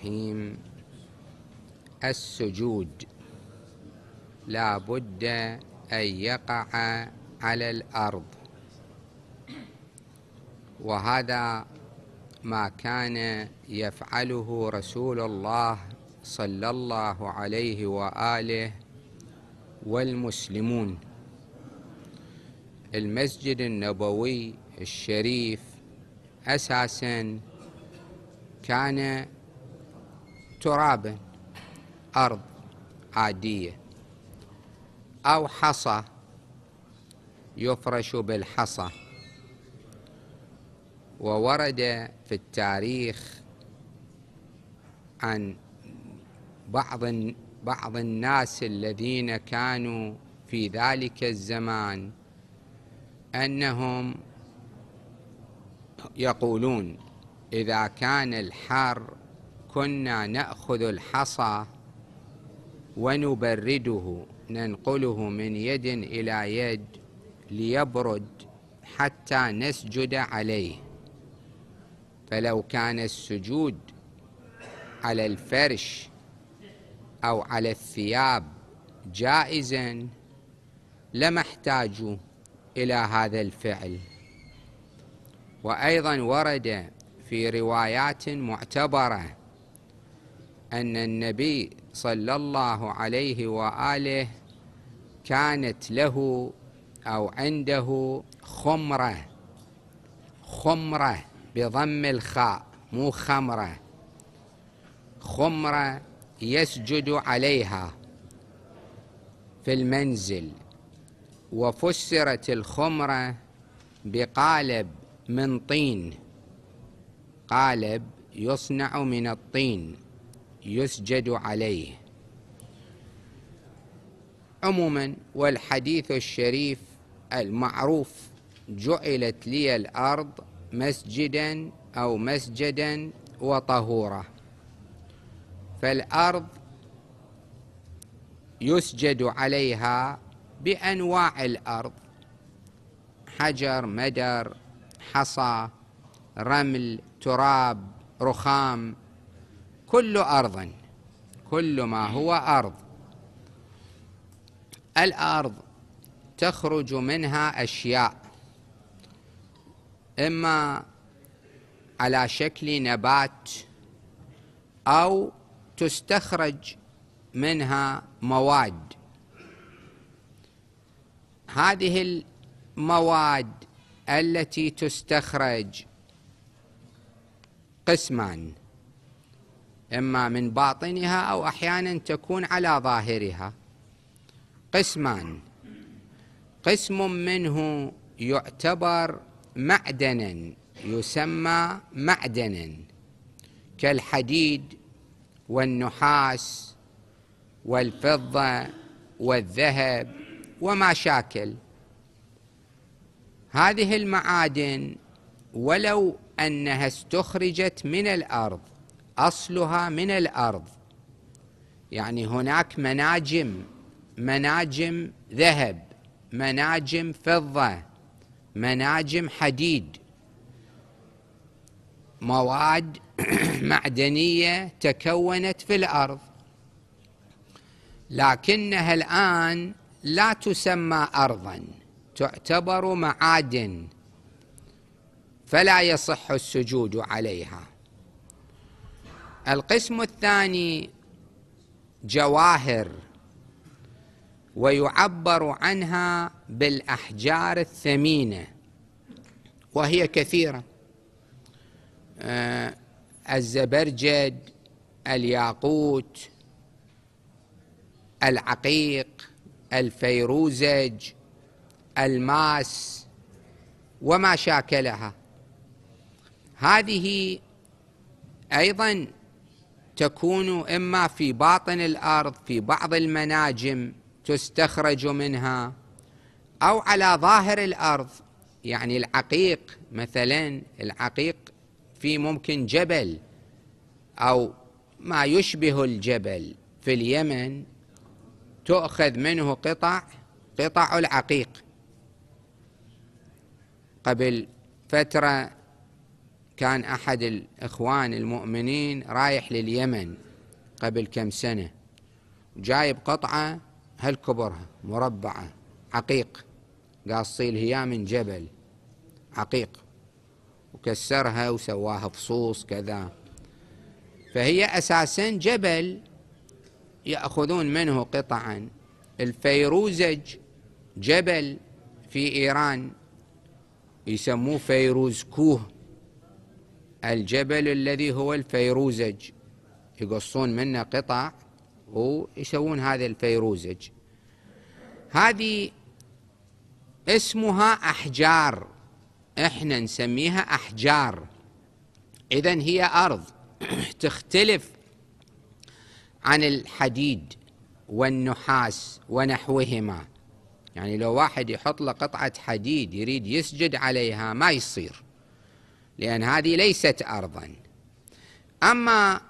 الرحيم السجود لا بد أن يقع على الأرض وهذا ما كان يفعله رسول الله صلى الله عليه وآله والمسلمون المسجد النبوي الشريف أساساً كان ترابا أرض عادية أو حصى يفرش بالحصى وورد في التاريخ عن بعض بعض الناس الذين كانوا في ذلك الزمان انهم يقولون اذا كان الحار كنا نأخذ الحصى ونبرده ننقله من يد إلى يد ليبرد حتى نسجد عليه فلو كان السجود على الفرش أو على الثياب جائزا لما احتاجوا إلى هذا الفعل وأيضا ورد في روايات معتبره أن النبي صلى الله عليه وآله كانت له أو عنده خمرة خمرة بضم الخاء مو خمرة خمرة يسجد عليها في المنزل وفسرت الخمرة بقالب من طين قالب يصنع من الطين يسجد عليه عموما والحديث الشريف المعروف جعلت لي الارض مسجدا او مسجدا وطهوره فالارض يسجد عليها بانواع الارض حجر مدر حصى رمل تراب رخام كل أرض كل ما هو أرض الأرض تخرج منها أشياء إما على شكل نبات أو تستخرج منها مواد هذه المواد التي تستخرج قسمان إما من باطنها أو أحيانا تكون على ظاهرها قسمان قسم منه يعتبر معدنا يسمى معدنا كالحديد والنحاس والفضة والذهب وما شاكل هذه المعادن ولو أنها استخرجت من الأرض أصلها من الأرض يعني هناك مناجم مناجم ذهب مناجم فضة مناجم حديد مواد معدنية تكونت في الأرض لكنها الآن لا تسمى أرضا تعتبر معادن فلا يصح السجود عليها القسم الثاني جواهر ويعبر عنها بالاحجار الثمينه وهي كثيره آه الزبرجد الياقوت العقيق الفيروزج الماس وما شاكلها هذه ايضا تكون اما في باطن الارض في بعض المناجم تستخرج منها او على ظاهر الارض يعني العقيق مثلا العقيق في ممكن جبل او ما يشبه الجبل في اليمن تؤخذ منه قطع قطع العقيق قبل فتره كان أحد الإخوان المؤمنين رايح لليمن قبل كم سنة جايب قطعة هالكبرها مربعة عقيق قاصيل هي من جبل عقيق وكسرها وسواها فصوص كذا فهي أساسا جبل يأخذون منه قطعا الفيروزج جبل في إيران يسموه فيروزكوه الجبل الذي هو الفيروزج يقصون منه قطع ويسوون هذا الفيروزج هذه اسمها أحجار احنا نسميها أحجار إذا هي أرض تختلف عن الحديد والنحاس ونحوهما يعني لو واحد يحط له قطعة حديد يريد يسجد عليها ما يصير لأن هذه ليست أرضا أما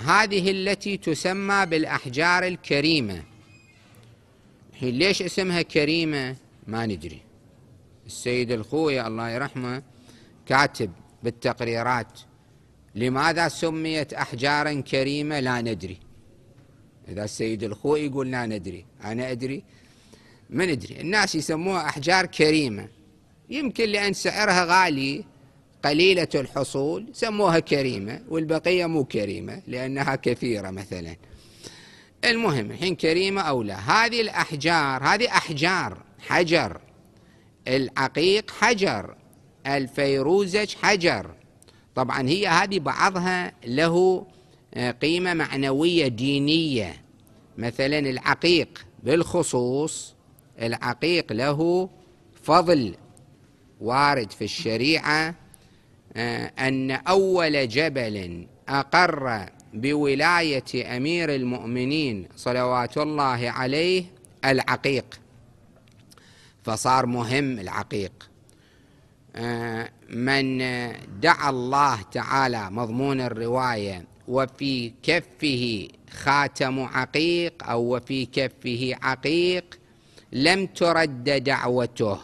هذه التي تسمى بالأحجار الكريمة هي ليش اسمها كريمة ما ندري السيد الخوي الله يرحمه كاتب بالتقريرات لماذا سميت أحجارا كريمة لا ندري إذا السيد الخوي يقول لا ندري أنا أدري ما ندري الناس يسموها أحجار كريمة يمكن لأن سعرها غالي قليلة الحصول سموها كريمة والبقية مو كريمة لأنها كثيرة مثلا المهم الحين كريمة أو لا هذه الأحجار هذه أحجار حجر العقيق حجر الفيروزج حجر طبعا هي هذه بعضها له آه، قيمة معنوية دينية مثلا العقيق بالخصوص العقيق له فضل وارد في الشريعه آه، أن أول جبل أقر بولاية أمير المؤمنين صلوات الله عليه العقيق فصار مهم العقيق آه، من دعا الله تعالى مضمون الرواية وفي كفه خاتم عقيق أو وفي كفه عقيق لم ترد دعوته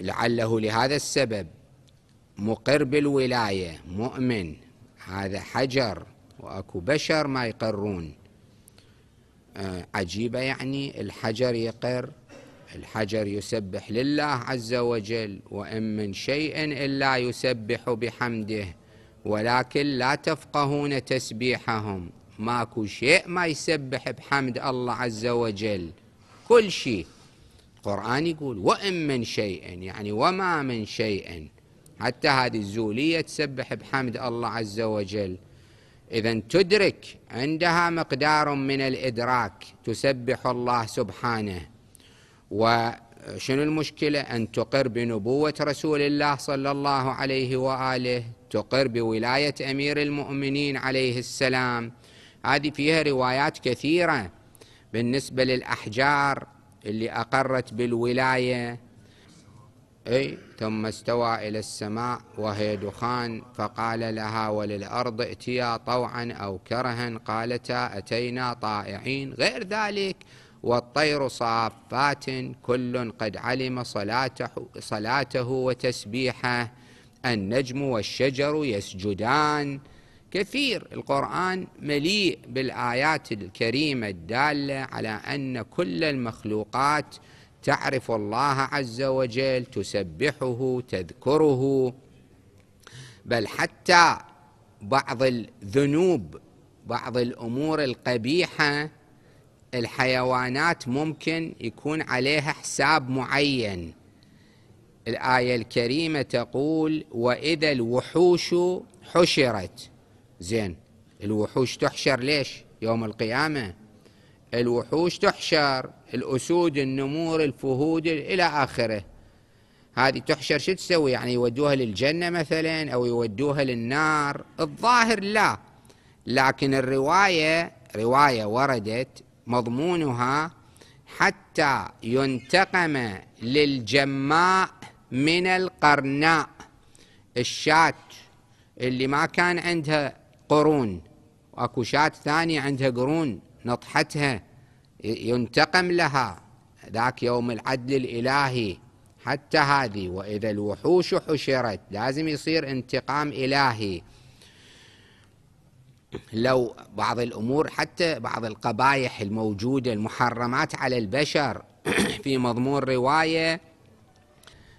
لعله لهذا السبب مقر بالولاية مؤمن هذا حجر وأكو بشر ما يقرون آه، عجيبة يعني الحجر يقر الحجر يسبح لله عز وجل وإن من شيء إلا يسبح بحمده ولكن لا تفقهون تسبيحهم ماكو شيء ما يسبح بحمد الله عز وجل كل شيء القرآن يقول وإن من شيء يعني وما من شيء حتى هذه الزولية تسبح بحمد الله عز وجل إذا تدرك عندها مقدار من الإدراك تسبح الله سبحانه وشنو المشكلة أن تقر بنبوة رسول الله صلى الله عليه وآله تقر بولاية أمير المؤمنين عليه السلام هذه فيها روايات كثيرة بالنسبة للأحجار اللي أقرت بالولاية أي ثم استوى إلى السماء وهي دخان فقال لها وللأرض ائتيا طوعا أو كرها قالتا أتينا طائعين غير ذلك والطير صافات كل قد علم صلاته, صلاته وتسبيحه النجم والشجر يسجدان كثير القرآن مليء بالآيات الكريمة الدالة على أن كل المخلوقات تعرف الله عز وجل تسبحه تذكره بل حتى بعض الذنوب بعض الأمور القبيحة الحيوانات ممكن يكون عليها حساب معين الآية الكريمة تقول وإذا الوحوش حشرت زين الوحوش تحشر ليش يوم القيامة الوحوش تحشر الأسود النمور الفهود إلى آخره هذه تحشر شو تسوي يعني يودوها للجنة مثلا أو يودوها للنار الظاهر لا لكن الرواية رواية وردت مضمونها حتى ينتقم للجماء من القرناء الشات اللي ما كان عندها قرون واكو شات ثانية عندها قرون نطحتها ينتقم لها ذاك يوم العدل الإلهي حتى هذه وإذا الوحوش حشرت لازم يصير انتقام إلهي لو بعض الأمور حتى بعض القبائح الموجودة المحرمات على البشر في مضمون رواية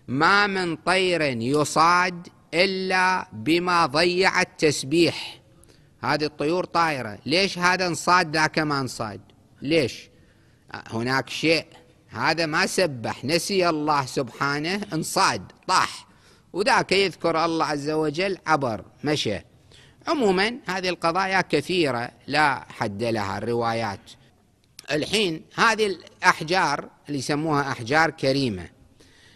ما من طير يصاد إلا بما ضيع التسبيح هذه الطيور طائرة ليش هذا انصاد ذاك ما انصاد ليش هناك شيء هذا ما سبح نسي الله سبحانه انصاد طاح وذاك يذكر الله عز وجل عبر مشى عموما هذه القضايا كثيرة لا حد لها الروايات الحين هذه الأحجار اللي يسموها أحجار كريمة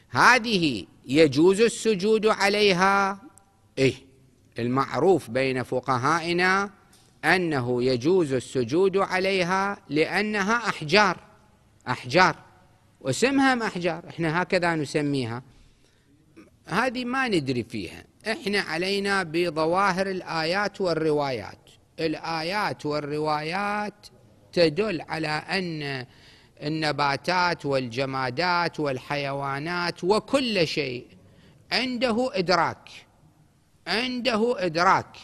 هذه يجوز السجود عليها إيه المعروف بين فقهائنا أنه يجوز السجود عليها لأنها أحجار أحجار واسمها أحجار إحنا هكذا نسميها هذه ما ندري فيها إحنا علينا بظواهر الآيات والروايات الآيات والروايات تدل على أن النباتات والجمادات والحيوانات وكل شيء عنده إدراك عنده إدراك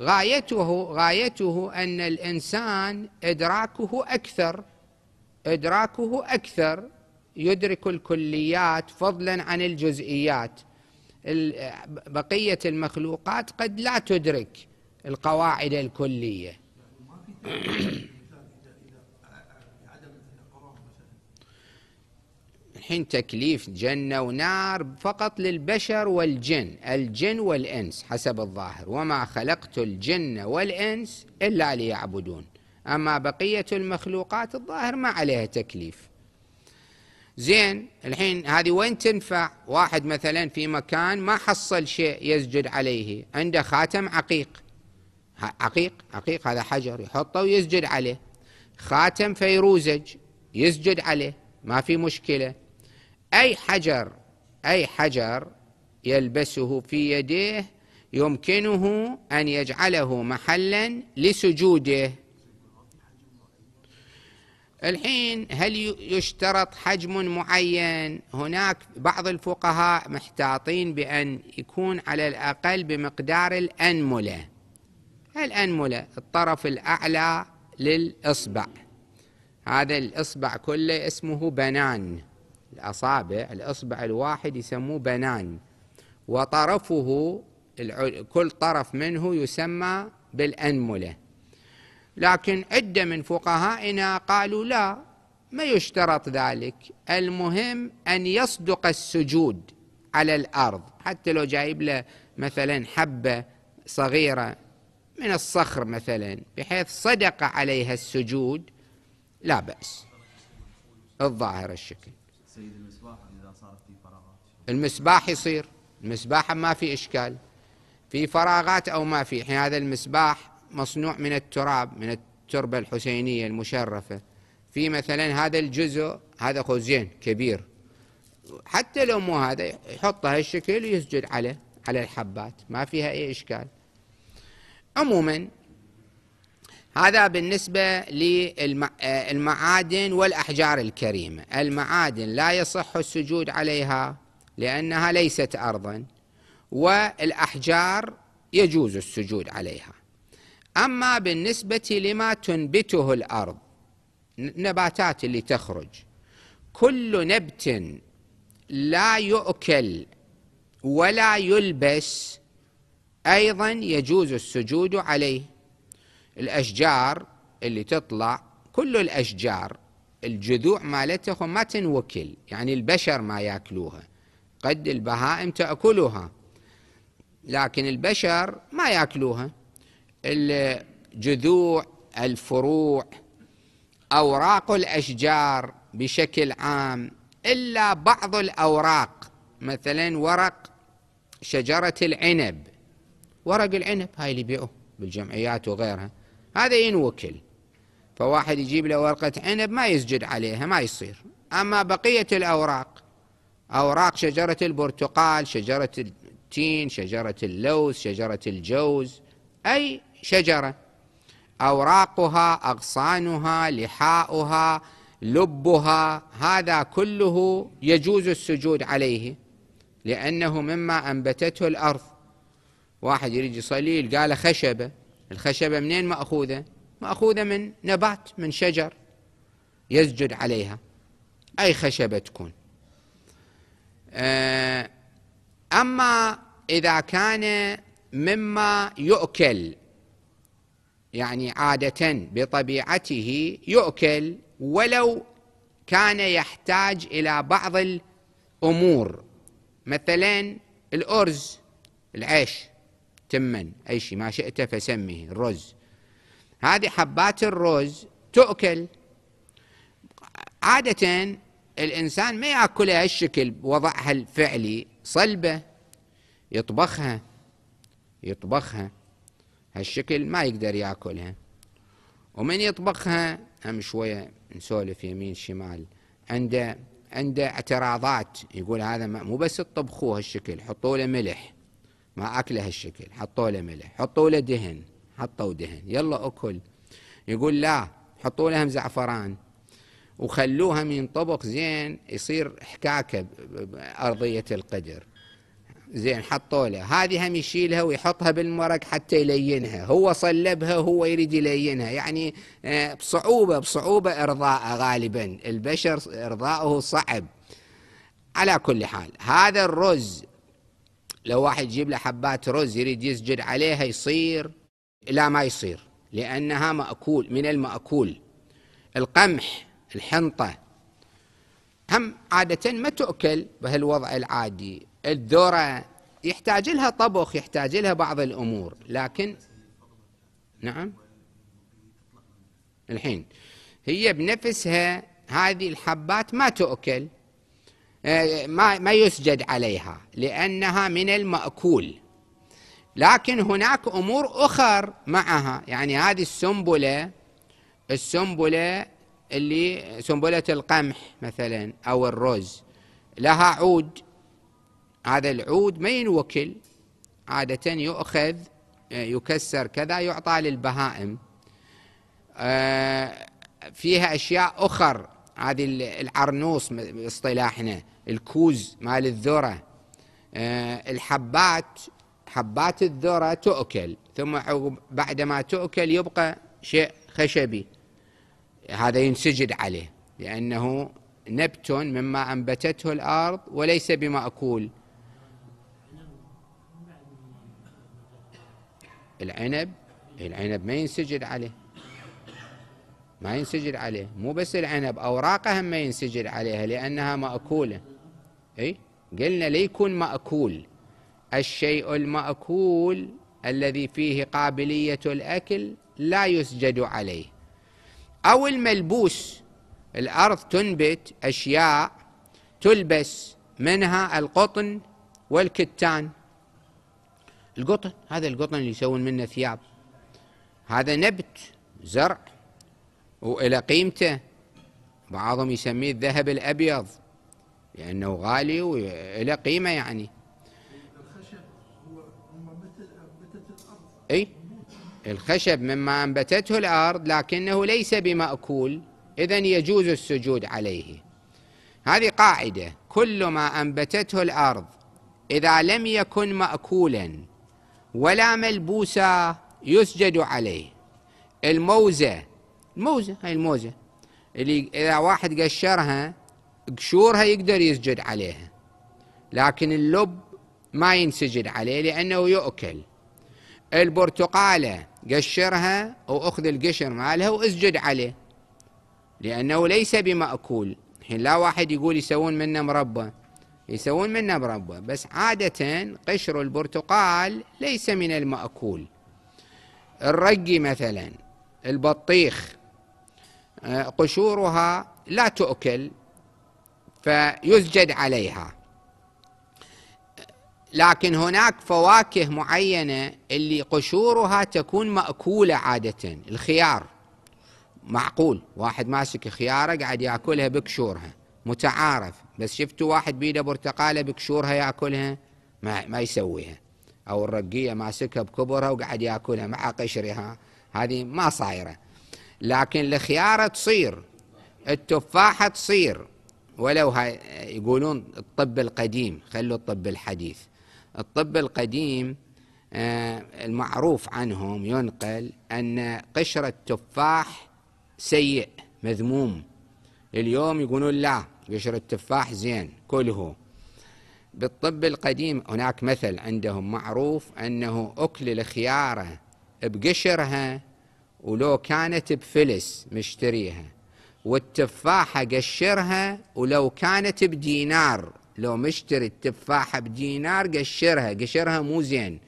غايته غايته أن الإنسان إدراكه أكثر إدراكه أكثر يدرك الكليات فضلا عن الجزئيات بقية المخلوقات قد لا تدرك القواعد الكلية حين تكليف جنة ونار فقط للبشر والجن الجن والإنس حسب الظاهر وما خلقت الجن والإنس إلا ليعبدون أما بقية المخلوقات الظاهر ما عليها تكليف زين الحين هذه وين تنفع واحد مثلا في مكان ما حصل شيء يسجد عليه عنده خاتم عقيق عقيق عقيق هذا حجر يحطه ويسجد عليه خاتم فيروزج يسجد عليه ما في مشكله أي حجر أي حجر يلبسه في يديه يمكنه أن يجعله محلا لسجوده الحين هل يشترط حجم معين هناك بعض الفقهاء محتاطين بأن يكون على الأقل بمقدار الأنملة الأنملة الطرف الأعلى للإصبع هذا الإصبع كله اسمه بنان الأصابع الإصبع الواحد يسموه بنان وطرفه كل طرف منه يسمى بالأنملة لكن عدة من فقهائنا قالوا لا ما يشترط ذلك المهم أن يصدق السجود على الأرض حتى لو جايب له مثلا حبة صغيرة من الصخر مثلا بحيث صدق عليها السجود لا بأس الظاهر الشكل سيد المسباح اذا صارت في فراغات المسباح يصير المسباح ما في اشكال في فراغات او ما في حين هذا المسباح مصنوع من التراب من التربه الحسينيه المشرفه في مثلا هذا الجزء هذا خوزين كبير حتى لو مو هذا يحط هالشكل ويسجد عليه على الحبات ما فيها اي اشكال عموما هذا بالنسبة للمعادن آه، والأحجار الكريمة المعادن لا يصح السجود عليها لأنها ليست أرضا والأحجار يجوز السجود عليها أما بالنسبة لما تنبته الأرض النباتات اللي تخرج كل نبت لا يؤكل ولا يلبس أيضا يجوز السجود عليه الأشجار اللي تطلع كل الأشجار الجذوع مالتها ما تنوكل يعني البشر ما ياكلوها قد البهائم تأكلها لكن البشر ما ياكلوها الجذوع الفروع أوراق الأشجار بشكل عام إلا بعض الأوراق مثلا ورق شجرة العنب ورق العنب هاي اللي يبيعوه بالجمعيات وغيرها هذا ينوكل فواحد يجيب له ورقة عنب ما يسجد عليها ما يصير أما بقية الأوراق أوراق شجرة البرتقال شجرة التين شجرة اللوز شجرة الجوز أي شجرة أوراقها أغصانها لحاؤها لبها هذا كله يجوز السجود عليه لأنه مما أنبتته الأرض واحد يريد يصلي قال خشبة الخشبة منين مأخوذة مأخوذة من نبات من شجر يسجد عليها أي خشبة تكون آه، أما إذا كان مما يؤكل يعني عادة بطبيعته يؤكل ولو كان يحتاج إلى بعض الأمور مثلا الأرز العيش تمن أي شيء ما شئت فسمه الرز هذه حبات الرز تؤكل عادة الإنسان ما يأكلها هالشكل وضعها الفعلي صلبة يطبخها يطبخها هالشكل ما يقدر يأكلها ومن يطبخها هم شوية نسولف يمين شمال عنده عنده اعتراضات يقول هذا مو بس تطبخوه هالشكل حطوا له ملح مع اكله هالشكل حطوا له ملح حطوا له دهن حطوا دهن يلا اكل يقول لا حطوا لهم زعفران وخلوها من طبق زين يصير حكاكه بارضيه القدر زين حطوا له هذه هم يشيلها ويحطها بالمرق حتى يلينها هو صلبها هو يريد يلينها يعني آه، بصعوبة بصعوبة إرضاءه غالبا البشر إرضاؤه صعب على كل حال هذا الرز لو واحد يجيب له حبات رز يريد يسجد عليها يصير لا ما يصير لأنها مأكول من المأكول القمح الحنطة هم عادة ما تؤكل بهالوضع العادي الذرة يحتاج لها طبخ يحتاج لها بعض الأمور لكن نعم الحين هي بنفسها هذه الحبات ما تؤكل ما ما يسجد عليها لانها من الماكول لكن هناك امور اخر معها يعني هذه السنبله السنبله اللي سنبله القمح مثلا او الرز لها عود هذا العود ما ينوكل عاده يؤخذ يكسر كذا يعطى للبهائم آه، فيها اشياء اخر هذه العرنوس اصطلاحنا الكوز مال الذره آه، الحبات حبات الذره تؤكل ثم بعدما تؤكل يبقى شيء خشبي هذا ينسجد عليه لانه نبت مما انبتته الارض وليس بماكول العنب العنب ما ينسجد عليه ما ينسجل عليه مو بس العنب أوراقها ما ينسجل عليها لأنها مأكولة أي قلنا ليكون مأكول الشيء المأكول الذي فيه قابلية الأكل لا يسجد عليه أو الملبوس الأرض تنبت أشياء تلبس منها القطن والكتان القطن هذا القطن اللي يسوون منه ثياب هذا نبت زرع وإلى قيمته بعضهم يسميه الذهب الأبيض لأنه غالي وإلى قيمة يعني الخشب هو أي الخشب مما أنبتته الأرض لكنه ليس بمأكول إذا يجوز السجود عليه هذه قاعدة كل ما أنبتته الأرض إذا لم يكن مأكولا ولا ملبوسا يسجد عليه الموزة الموزة هاي الموزة اللي إذا واحد قشرها قشورها يقدر يسجد عليها لكن اللب ما ينسجد عليه لأنه يؤكل البرتقالة قشرها وأخذ القشر مالها واسجد عليه لأنه ليس بمأكول الحين لا واحد يقول يسوون منه مربى يسوون منه مربى بس عادة قشر البرتقال ليس من المأكول الرقي مثلا البطيخ آه، قشورها لا تؤكل فيسجد عليها لكن هناك فواكه معينة اللي قشورها تكون مأكولة عادة الخيار معقول واحد ماسك خيارة قاعد يأكلها بكشورها متعارف بس شفتوا واحد بيده برتقالة بكشورها يأكلها ما, ما يسويها أو الرقية ماسكها بكبرها وقاعد يأكلها مع قشرها هذه ما صايرة لكن الخيارة تصير التفاحة تصير ولو هاي يقولون الطب القديم خلوا الطب الحديث الطب القديم آه، المعروف عنهم ينقل أن قشرة التفاح سيء مذموم اليوم يقولون لا قشرة التفاح زين كله بالطب القديم هناك مثل عندهم معروف أنه أكل الخيارة بقشرها ولو كانت بفلس مشتريها والتفاحة قشرها ولو كانت بدينار لو مشتري التفاحة بدينار قشرها قشرها مو زين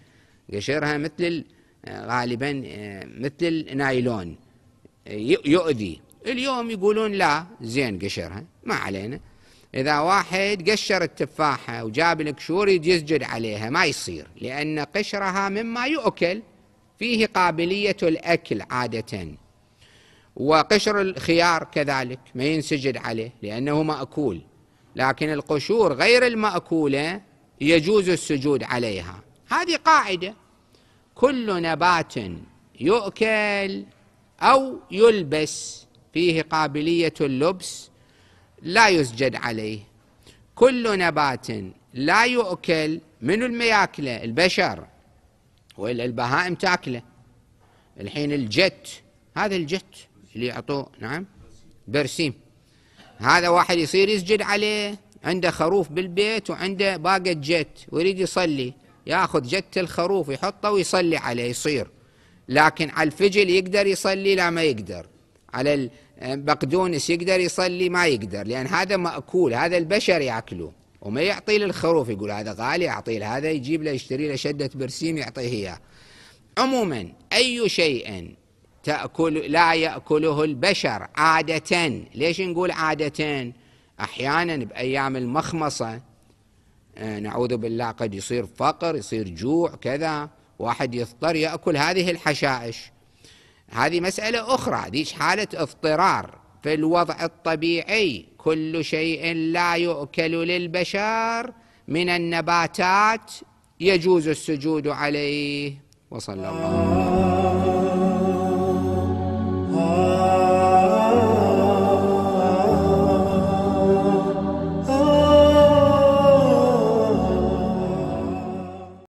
قشرها مثل غالبا آه، مثل النايلون يؤذي اليوم يقولون لا زين قشرها ما علينا إذا واحد قشر التفاحة وجاب لك شوري يسجد عليها ما يصير لأن قشرها مما يؤكل فيه قابلية الأكل عادة وقشر الخيار كذلك ما ينسجد عليه لأنه مأكول لكن القشور غير المأكولة يجوز السجود عليها هذه قاعدة كل نبات يؤكل أو يلبس فيه قابلية اللبس لا يسجد عليه كل نبات لا يؤكل من المياكلة البشر والا البهائم تاكله الحين الجت هذا الجت اللي يعطوه نعم برسيم هذا واحد يصير يسجد عليه عنده خروف بالبيت وعنده باقة جت ويريد يصلي ياخذ جت الخروف يحطه ويصلي عليه يصير لكن على الفجل يقدر يصلي لا ما يقدر على البقدونس يقدر يصلي ما يقدر لأن هذا مأكول هذا البشر ياكلوه وما يعطي للخروف يقول هذا غالي اعطيه لهذا هذا يجيب له يشتري له شدة برسيم يعطيه إياه عموما أي شيء تأكل لا يأكله البشر عادة ليش نقول عادة أحيانا بأيام المخمصة آه، نعوذ بالله قد يصير فقر يصير جوع كذا واحد يضطر يأكل هذه الحشائش هذه مسألة أخرى ذيش حالة اضطرار في الوضع الطبيعي كل شيء لا يؤكل للبشر من النباتات يجوز السجود عليه وصلى الله عليه وسلم